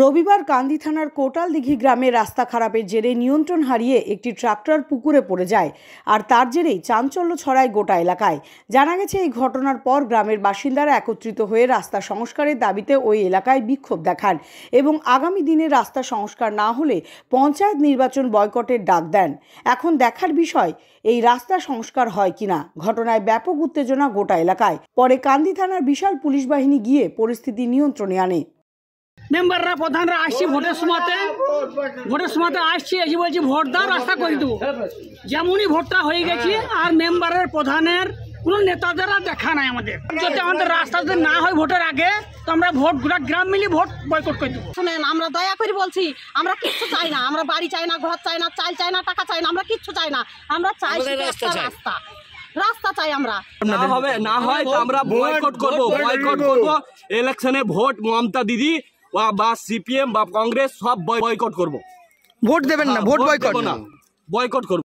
রবিবার কান্দি থানার কোটাল দিঘি গ্রামে রাস্তা খারাপের জেরে নিয়ন্ত্রণ হারিয়ে একটি ট্রাক্টর পুকুরে পড়ে যায় আর তার জেরেই চাঞ্চল্য ছড়ায় গোটা এলাকায় জানা গেছে এই ঘটনার পর গ্রামের বাসিন্দারা একত্রিত হয়ে রাস্তা সংস্কারের দাবিতে ওই এলাকায় বিক্ষোভ দেখান এবং আগামী দিনে রাস্তা সংস্কার না হলে পঞ্চায়েত নির্বাচন বয়কটের ডাক দেন এখন দেখার বিষয় এই রাস্তা সংস্কার হয় কিনা ঘটনায় ব্যাপক উত্তেজনা গোটা এলাকায় পরে কান্দি থানার বিশাল পুলিশ বাহিনী গিয়ে পরিস্থিতি নিয়ন্ত্রণে আনে মেম্বাররা প্রধানরা আসছি ভোটের সময়তে ভোটের সময়তে আসছি এসে বলছি ভোট দাও রাস্তা করে দেবো যেমনই ভোটটা হয়ে গেছে আর মেম্বারের প্রধানের কোনো নেতাদের আর দেখা নাই আমাদের যদি আমাদের রাস্তা যদি না হয় ভোটের আগে তো আমরা ভোট গোটা গ্রাম মিলিয়ে ভোট বয়কট করে দেবো শুনেন আমরা দয়া করে বলছি আমরা কিচ্ছু চাই না আমরা বাড়ি চাই না ঘর চাই না চাল চাই না টাকা চাই না আমরা কিচ্ছু চাই না আমরা চাই রাস্তা রাস্তা চাই আমরা না হবে না হয় তো আমরা বয়কট করবো বয়কট করবো ইলেকশনে ভোট মমতা দিদি বা সিপিএম বা কংগ্রেস সব বয়কট করব ভোট দেবেন না হ্যাঁ, ভোট বয়কট না বয়কট করব